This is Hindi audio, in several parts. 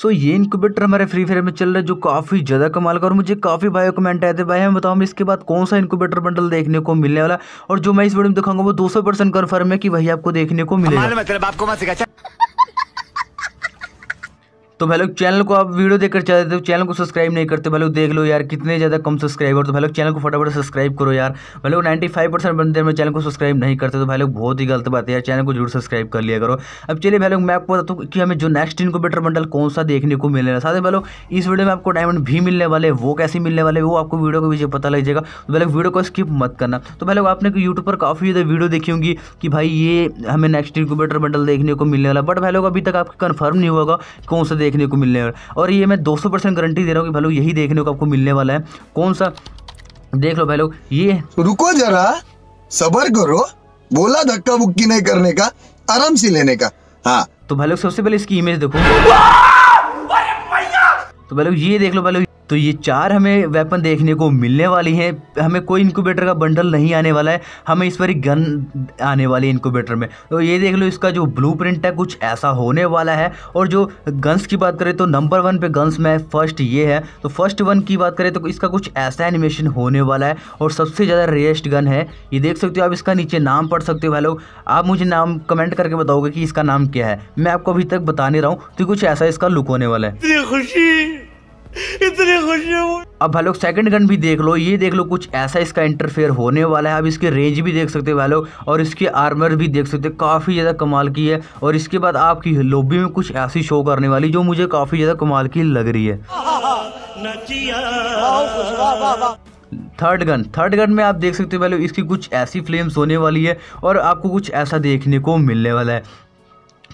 सो ये इंक्यूबेटर हमारे फ्री फायर में चल रहा है जो काफ़ी ज़्यादा कमाल का और मुझे काफ़ी भाई कमेंट आए थे भाई मैं बताऊँ इसके बाद कौन सा इंक्यूबेटर बंडल देखने को मिलने वाला और जो मैं इस वीडियो में दिखाऊंगा वो दो सौ परसेंट कन्फर्म है कि भाई आपको देखने को मिलेगा तो भाई लोग चैनल को आप वीडियो देखकर चाहते हो चैनल को सब्सक्राइब नहीं करते भाई लोग देख लो यार कितने ज़्यादा कम सब्सक्राइबर तो भाई लोग चैनल को फटाफट सब्सक्राइब करो यार भाई लोग नाइन्टी फाइव परसेंट बनते हैं चैनल को सब्सक्राइब नहीं करते तो भाई लोग बहुत ही गलत बात है यार चैनल को जरूर सब्सक्राइब कर लिया करो अब चलिए भाई लोग मैं आपको बताता हूँ कि हमें जो नेक्स्ट इनकोबेटर बंडल कौन सा देखने को मिलने वाला साथ ही भाई लोग इस वीडियो में आपको डायमंड भी मिलने वाले वो कैसे मिलने वाले वो आपको वीडियो को भी पता लग जाएगा तो भाई लोग वीडियो को स्किप मत करना तो भाई लोग आपने यूट्यूब पर काफ़ी ज़्यादा वीडियो देखी होंगी कि भाई ये हमें नेक्स्ट इनकोबेटर बंडल देखने को मिलने वाला बट भाई लोग अभी तक आपको कन्फर्म नहीं होगा कौन सा देखने को मिलने वाला और ये मैं 200 परसेंट गारंटी दे रहा हूँ कि भाई यही देखने को आपको मिलने वाला है कौन सा देख लो भाई लोग ये रुको जरा सबर करो बोला धक्का बुक्की नहीं करने का आराम से लेने का हाँ तो भाई लोग सबसे पहले इसकी इमेज देखो तो भाई लोग ये देख लो भाई लोग तो ये चार हमें वेपन देखने को मिलने वाली हैं हमें कोई इनकोबेटर का बंडल नहीं आने वाला है हमें इस बार गन आने वाली है इंक्यूबेटर में तो ये देख लो इसका जो ब्लू है कुछ ऐसा होने वाला है और जो गन्स की बात करें तो नंबर वन पे गन्स में फर्स्ट ये है तो फर्स्ट वन की बात करें तो इसका कुछ ऐसा एनिमेशन होने वाला है और सबसे ज़्यादा रेस्ट गन है ये देख सकते हो आप इसका नीचे नाम पढ़ सकते हो भाई लोग आप मुझे नाम कमेंट करके बताओगे कि इसका नाम क्या है मैं आपको अभी तक बता नहीं रहा हूँ तो कुछ ऐसा इसका लुक होने वाला है खुशी इतनी खुशी हुई अब भाई लोग सेकंड गन भी देख लो ये देख लो कुछ ऐसा इसका इंटरफेयर होने वाला है अब इसके रेंज भी देख सकते हैं भाई लोग और इसके आर्मर भी देख सकते हैं काफ़ी ज़्यादा कमाल की है और इसके बाद आपकी लोबी में कुछ ऐसी शो करने वाली जो मुझे काफ़ी ज़्यादा कमाल की लग रही है थर्ड गन थर्ड गन में आप देख सकते हैं भाई इसकी कुछ ऐसी फ्लेम्स होने वाली है और आपको कुछ ऐसा देखने को मिलने वाला है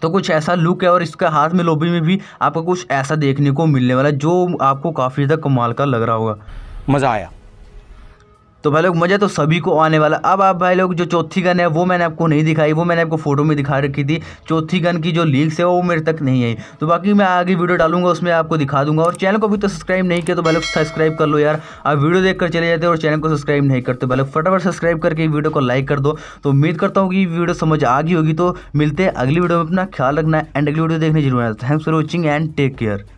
तो कुछ ऐसा लुक है और इसका हाथ में लोबी में भी आपको कुछ ऐसा देखने को मिलने वाला है जो आपको काफ़ी ज़्यादा कमाल का लग रहा होगा मज़ा आया तो भाई लोग मज़ा तो सभी को आने वाला अब आप भाई लोग जो चौथी गन है वो मैंने आपको नहीं दिखाई वो मैंने आपको फोटो में दिखा रखी थी चौथी गन की जो लीक्स है वो मेरे तक नहीं आई तो बाकी मैं आगे वीडियो डालूंगा उसमें आपको दिखा दूंगा और चैनल को अभी तो सब्सक्राइब नहीं किया तो भाई लोग सब्सक्राइब कर लो यार आप वीडियो देख चले जाते हो और चैनल को सब्सक्राइब नहीं करते भाई लोग फटाफट सब्सक्राइब करके वीडियो को लाइक कर दो तो उम्मीद करता हूँ कि वीडियो समझ आ गई होगी तो मिलते हैं अगली वीडियो में अपना ख्याल रखना एंड अगली वीडियो देखने जरूर आना thanks for watching and take care